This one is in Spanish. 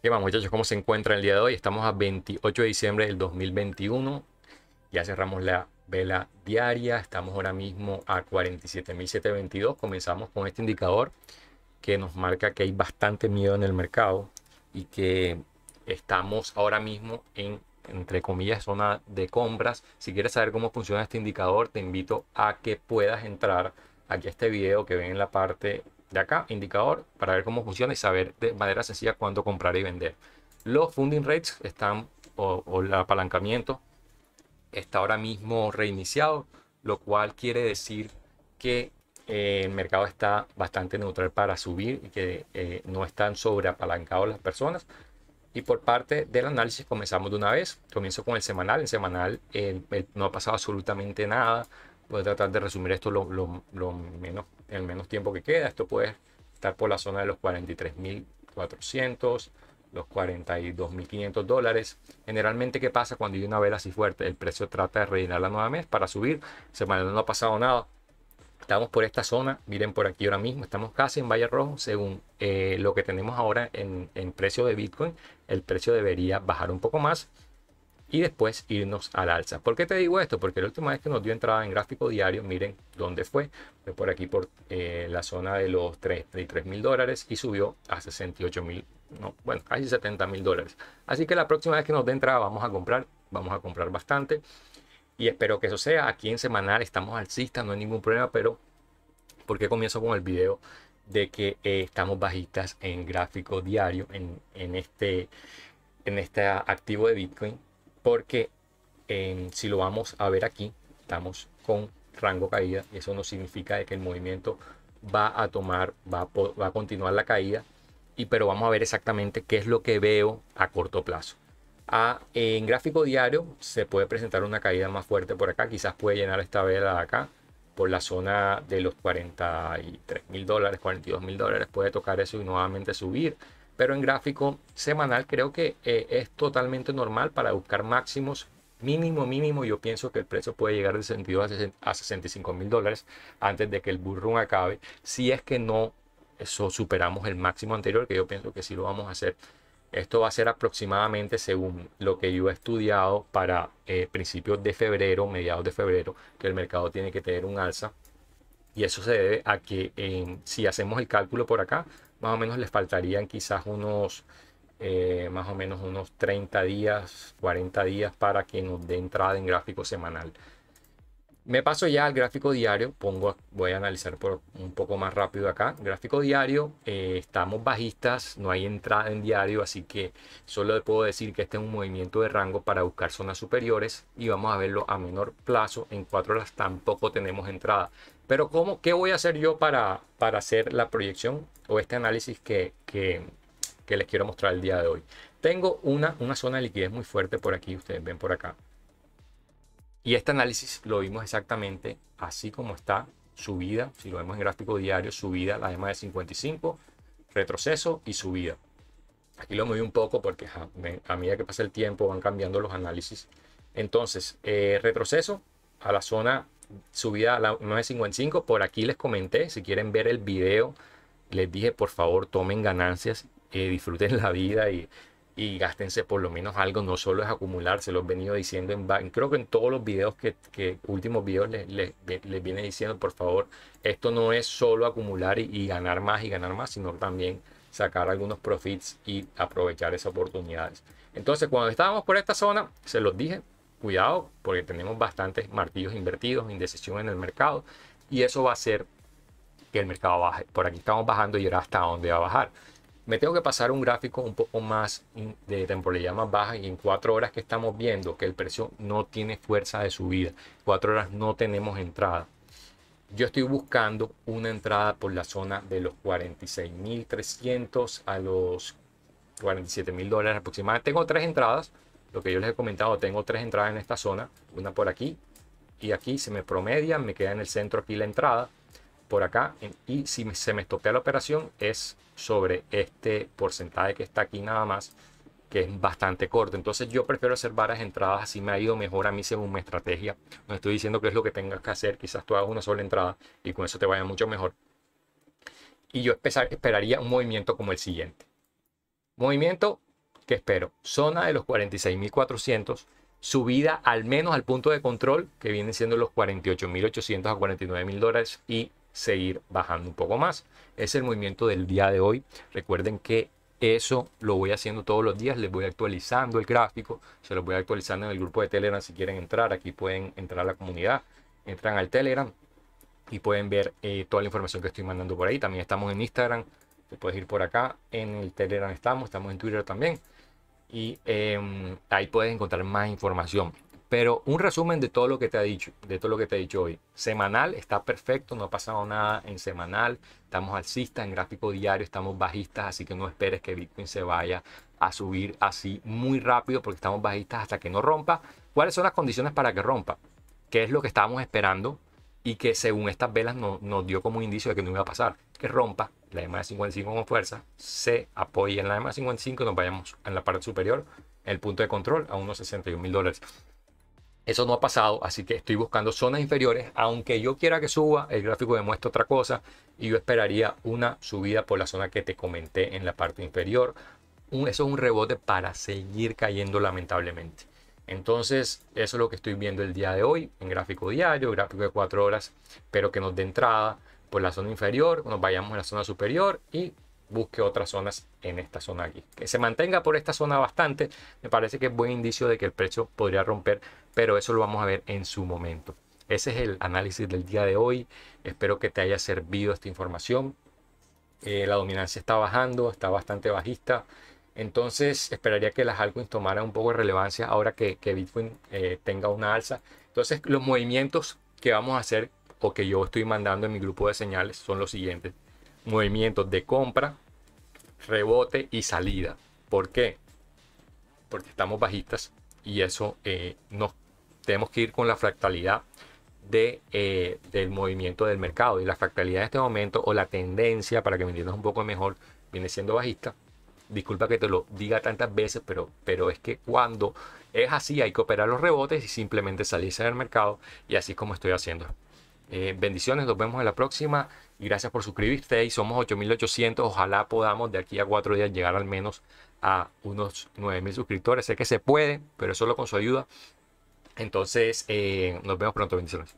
¿Qué muchachos? ¿Cómo se encuentra el día de hoy? Estamos a 28 de diciembre del 2021. Ya cerramos la vela diaria. Estamos ahora mismo a 47.722. Comenzamos con este indicador que nos marca que hay bastante miedo en el mercado y que estamos ahora mismo en, entre comillas, zona de compras. Si quieres saber cómo funciona este indicador, te invito a que puedas entrar aquí a este video que ven en la parte de acá, indicador, para ver cómo funciona y saber de manera sencilla cuándo comprar y vender. Los funding rates están, o, el apalancamiento, está ahora mismo reiniciado, lo cual quiere decir que eh, el mercado está bastante neutral para subir y que eh, no están sobreapalancados las personas. Y por parte del análisis comenzamos de una vez. Comienzo con el semanal. En semanal eh, no ha pasado absolutamente nada. Voy a tratar de resumir esto lo, menos, el menos tiempo que queda. Esto puede estar por la zona de los 43.400, los 42.500 dólares. Generalmente, ¿qué pasa cuando hay una vela así fuerte? El precio trata de nueva mes para subir. Semana no ha pasado nada. Estamos por esta zona, miren por aquí ahora mismo, estamos casi en Valle Rojo, según eh, lo que tenemos ahora en, en precio de Bitcoin, el precio debería bajar un poco más, y después irnos al alza. ¿Por qué te digo esto? Porque la última vez que nos dio entrada en gráfico diario, miren dónde fue, fue por aquí por eh, la zona de los 33 mil dólares y subió a 68 mil, no, bueno, casi 70 mil dólares. Así que la próxima vez que nos dé entrada vamos a comprar, vamos a comprar bastante y espero que eso sea. Aquí en semanal estamos alcistas, no hay ningún problema, pero porque comienzo con el video? de que eh, estamos bajistas en gráfico diario en, en este en este activo de Bitcoin porque em, si lo vamos a ver aquí, estamos con rango caída y eso no significa que el movimiento va a tomar, va a, continuar la caída, y, pero vamos a ver exactamente qué es lo que veo a corto plazo. en gráfico diario se puede presentar una caída más fuerte por acá, quizás puede llenar esta vela de acá por la zona de los 43 mil dólares, 42 mil dólares, puede tocar eso y nuevamente subir pero en gráfico semanal creo que eh, es totalmente normal para buscar máximos. Mínimo, mínimo, yo pienso que el precio puede llegar de 62 a 65 mil dólares antes de que el burro acabe. Si es que no superamos el máximo anterior, que yo pienso que sí lo vamos a hacer. Esto va a ser aproximadamente según lo que yo he estudiado para eh, principios de febrero, mediados de febrero, que el mercado tiene que tener un alza. Y eso se debe a que si hacemos el cálculo por acá, más o menos les faltarían quizás unos, eh, más o menos unos 30 días, 40 días para que nos dé entrada en gráfico semanal. Me paso ya al gráfico diario, pongo, voy a analizar por un poco más rápido acá. Gráfico diario, eh, estamos bajistas, no hay entrada en diario, así que solo puedo decir que este es un movimiento de rango para buscar zonas superiores y vamos a verlo a menor plazo. En cuatro horas tampoco tenemos entrada. Pero ¿cómo, ¿qué voy a hacer yo para, para hacer la proyección o este análisis que, que les quiero mostrar el día de hoy? Tengo una, una zona de liquidez muy fuerte por aquí, ustedes ven por acá. Y este análisis lo vimos exactamente así como está, subida, si lo vemos en gráfico diario, subida, la EMA de 55, retroceso y subida. Aquí lo moví un poco porque a medida que pasa el tiempo van cambiando los análisis. Entonces, eh, retroceso a la zona subida a la 55. Por aquí les comenté, si quieren ver el video, les dije por favor tomen ganancias, eh, disfruten la vida y y gástense por lo menos algo, no solo es acumular, se lo he venido diciendo en creo que en todos los videos que, últimos videos les, viene diciendo, por favor, esto no es solo acumular y, ganar más y ganar más, sino también sacar algunos profits y aprovechar esas oportunidades. Entonces, cuando estábamos por esta zona, se los dije, cuidado, porque tenemos bastantes martillos invertidos, indecisión en el mercado, y eso va a hacer que el mercado baje. Por aquí estamos bajando y ahora hasta dónde va a bajar me tengo que pasar un gráfico un poco más de temporalidad más baja y en cuatro horas que estamos viendo que el precio no tiene fuerza de subida. Cuatro horas no tenemos entrada. Yo estoy buscando una entrada por la zona de los 46.300 a los 47.000 dólares aproximadamente. Tengo tres entradas, lo que yo les he comentado, tengo tres entradas en esta zona, una por aquí y aquí se me promedia, me queda en el centro aquí la entrada por acá y si se me estopea la operación es sobre este porcentaje que está aquí nada más que es bastante corto. Entonces yo prefiero hacer varias entradas, así me ha ido mejor a mí según mi estrategia. No estoy diciendo que es lo que tengas que hacer, quizás tú hagas una sola entrada y con eso te vaya mucho mejor. Y yo esperaría un movimiento como el siguiente. Movimiento que espero, zona de los 46.400, subida al menos al punto de control, que vienen siendo los 48.800 a 49.000 dólares y seguir bajando un poco más. Es el movimiento del día de hoy. Recuerden que eso lo voy haciendo todos los días, les voy actualizando el gráfico, se los voy actualizando en el grupo de Telegram si quieren entrar, aquí pueden entrar a la comunidad, entran al Telegram y pueden ver eh, toda la información que estoy mandando por ahí. También estamos en Instagram, te puedes ir por acá, en el Telegram estamos, estamos en Twitter también y em, ahí puedes encontrar más información. Pero un resumen de todo lo que te ha dicho, de todo lo que te he dicho hoy. Semanal está perfecto, no ha pasado nada en semanal. Estamos alcistas en gráfico diario, estamos bajistas, así que no esperes que Bitcoin se vaya a subir así muy rápido porque estamos bajistas hasta que no rompa. ¿Cuáles son las condiciones para que rompa? ¿Qué es lo que estábamos esperando y que según estas velas no, nos dio como indicio de que no iba a pasar? Que rompa la EMA de 55 con fuerza, se apoye en la EMA de 55 nos vayamos en la parte superior, el punto de control a unos 61 mil dólares. Eso no ha pasado, así que estoy buscando zonas inferiores. Aunque yo quiera que suba, el gráfico demuestra otra cosa y yo esperaría una subida por la zona que te comenté en la parte inferior. eso es un rebote para seguir cayendo lamentablemente. Entonces, eso es lo que estoy viendo el día de hoy en gráfico diario, gráfico de 4 horas, pero que nos dé entrada por la zona inferior, nos vayamos a la zona superior y busque otras zonas en esta zona aquí. Que se mantenga por esta zona bastante, me parece que es buen indicio de que el precio podría romper, pero eso lo vamos a ver en su momento. Ese es el análisis del día de hoy. Espero que te haya servido esta información. Eh, la dominancia está bajando, está bastante bajista. Entonces esperaría que las altcoins tomaran un poco de relevancia ahora que, Bitcoin eh, tenga una alza. Entonces los movimientos que vamos a hacer o que yo estoy mandando en mi grupo de señales son los siguientes movimientos de compra, rebote y salida. ¿Por qué? Porque estamos bajistas y eso eh, nos tenemos que ir con la fractalidad de, eh, del movimiento del mercado. Y la fractalidad en este momento, o la tendencia, para que me entiendas un poco mejor, viene siendo bajista. Disculpa que te lo diga tantas veces, pero, pero es que cuando es así hay que operar los rebotes y simplemente salirse del mercado. Y así es como estoy haciendo. Eh, bendiciones, nos vemos en la próxima y gracias por suscribirte. Y somos 8800. Ojalá podamos de aquí a cuatro días llegar al menos a unos 9000 suscriptores. Sé que se puede, pero solo con su ayuda. Entonces, eh, nos vemos pronto. Bendiciones.